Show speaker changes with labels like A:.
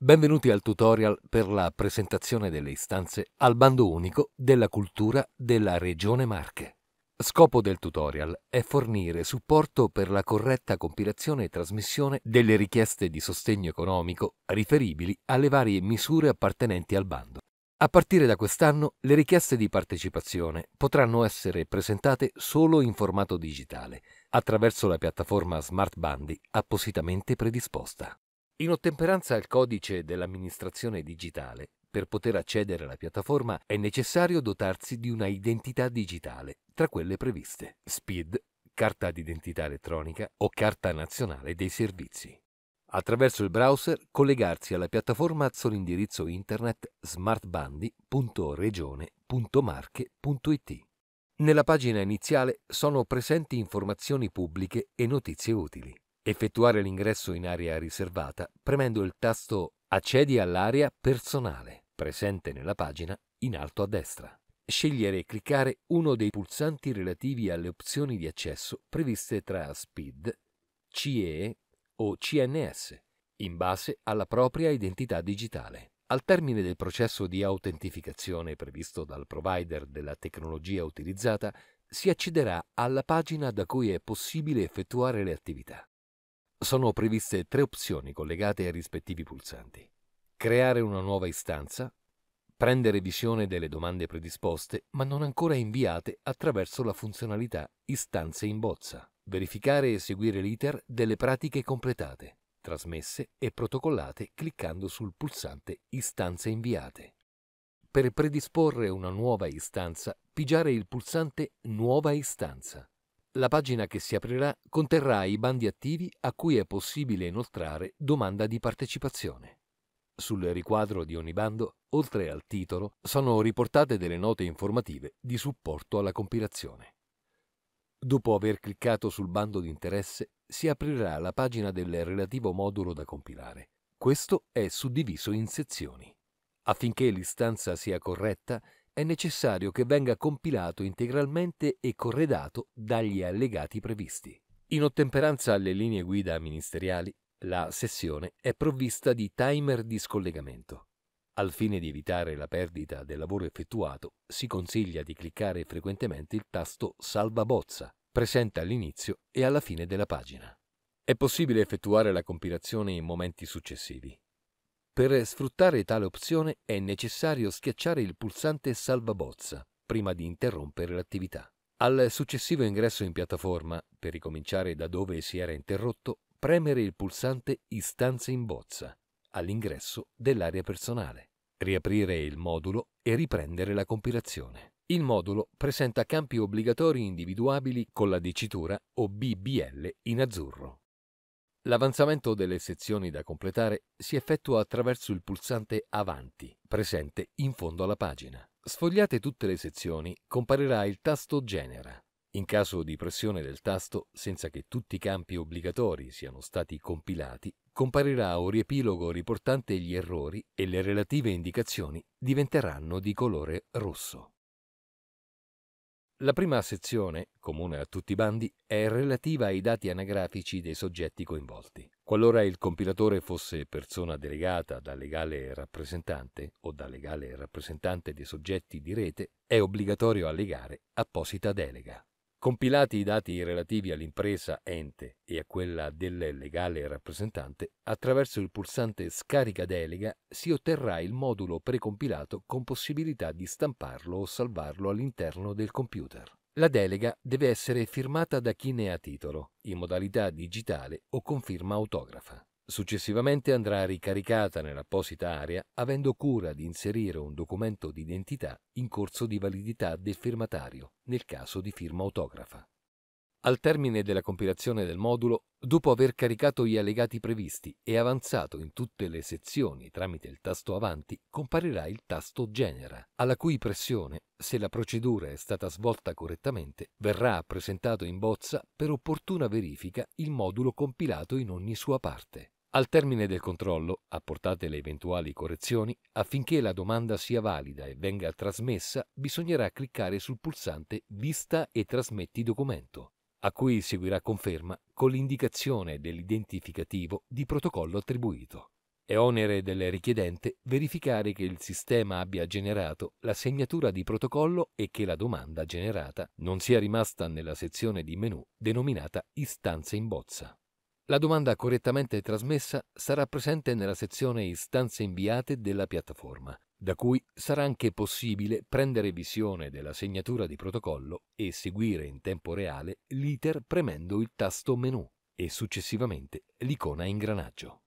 A: Benvenuti al tutorial per la presentazione delle istanze al bando unico della cultura della Regione Marche. Scopo del tutorial è fornire supporto per la corretta compilazione e trasmissione delle richieste di sostegno economico riferibili alle varie misure appartenenti al bando. A partire da quest'anno le richieste di partecipazione potranno essere presentate solo in formato digitale, attraverso la piattaforma Smart Bandi appositamente predisposta. In ottemperanza al codice dell'amministrazione digitale, per poter accedere alla piattaforma è necessario dotarsi di una identità digitale tra quelle previste, SPID, carta d'identità elettronica o carta nazionale dei servizi. Attraverso il browser collegarsi alla piattaforma sull'indirizzo internet smartbandi.regione.marche.it. Nella pagina iniziale sono presenti informazioni pubbliche e notizie utili. Effettuare l'ingresso in area riservata premendo il tasto Accedi all'area personale presente nella pagina in alto a destra. Scegliere e cliccare uno dei pulsanti relativi alle opzioni di accesso previste tra SPID, CE o CNS, in base alla propria identità digitale. Al termine del processo di autentificazione previsto dal provider della tecnologia utilizzata, si accederà alla pagina da cui è possibile effettuare le attività sono previste tre opzioni collegate ai rispettivi pulsanti. Creare una nuova istanza, prendere visione delle domande predisposte ma non ancora inviate attraverso la funzionalità Istanze in bozza, verificare e seguire l'iter delle pratiche completate, trasmesse e protocollate cliccando sul pulsante Istanze inviate. Per predisporre una nuova istanza, pigiare il pulsante Nuova istanza la pagina che si aprirà conterrà i bandi attivi a cui è possibile inoltrare domanda di partecipazione. Sul riquadro di ogni bando, oltre al titolo, sono riportate delle note informative di supporto alla compilazione. Dopo aver cliccato sul bando di interesse, si aprirà la pagina del relativo modulo da compilare. Questo è suddiviso in sezioni. Affinché l'istanza sia corretta, è necessario che venga compilato integralmente e corredato dagli allegati previsti. In ottemperanza alle linee guida ministeriali, la sessione è provvista di timer di scollegamento. Al fine di evitare la perdita del lavoro effettuato, si consiglia di cliccare frequentemente il tasto Salva bozza, presente all'inizio e alla fine della pagina. È possibile effettuare la compilazione in momenti successivi. Per sfruttare tale opzione è necessario schiacciare il pulsante salvabozza prima di interrompere l'attività. Al successivo ingresso in piattaforma, per ricominciare da dove si era interrotto, premere il pulsante Istanze in bozza all'ingresso dell'area personale, riaprire il modulo e riprendere la compilazione. Il modulo presenta campi obbligatori individuabili con la dicitura OBBL in azzurro. L'avanzamento delle sezioni da completare si effettua attraverso il pulsante Avanti, presente in fondo alla pagina. Sfogliate tutte le sezioni, comparirà il tasto Genera. In caso di pressione del tasto, senza che tutti i campi obbligatori siano stati compilati, comparirà un riepilogo riportante gli errori e le relative indicazioni diventeranno di colore rosso. La prima sezione, comune a tutti i bandi, è relativa ai dati anagrafici dei soggetti coinvolti. Qualora il compilatore fosse persona delegata da legale rappresentante o da legale rappresentante dei soggetti di rete, è obbligatorio allegare apposita delega. Compilati i dati relativi all'impresa ente e a quella del legale rappresentante, attraverso il pulsante Scarica delega si otterrà il modulo precompilato con possibilità di stamparlo o salvarlo all'interno del computer. La delega deve essere firmata da chi ne ha titolo, in modalità digitale o con firma autografa. Successivamente andrà ricaricata nell'apposita area avendo cura di inserire un documento d'identità in corso di validità del firmatario, nel caso di firma autografa. Al termine della compilazione del modulo, dopo aver caricato gli allegati previsti e avanzato in tutte le sezioni tramite il tasto avanti, comparirà il tasto Genera, alla cui pressione, se la procedura è stata svolta correttamente, verrà presentato in bozza per opportuna verifica il modulo compilato in ogni sua parte. Al termine del controllo, apportate le eventuali correzioni, affinché la domanda sia valida e venga trasmessa, bisognerà cliccare sul pulsante Vista e trasmetti documento, a cui seguirà conferma con l'indicazione dell'identificativo di protocollo attribuito. È onere del richiedente verificare che il sistema abbia generato la segnatura di protocollo e che la domanda generata non sia rimasta nella sezione di menu denominata Istanze in bozza. La domanda correttamente trasmessa sarà presente nella sezione Istanze inviate della piattaforma, da cui sarà anche possibile prendere visione della segnatura di protocollo e seguire in tempo reale l'iter premendo il tasto menu e successivamente l'icona ingranaggio.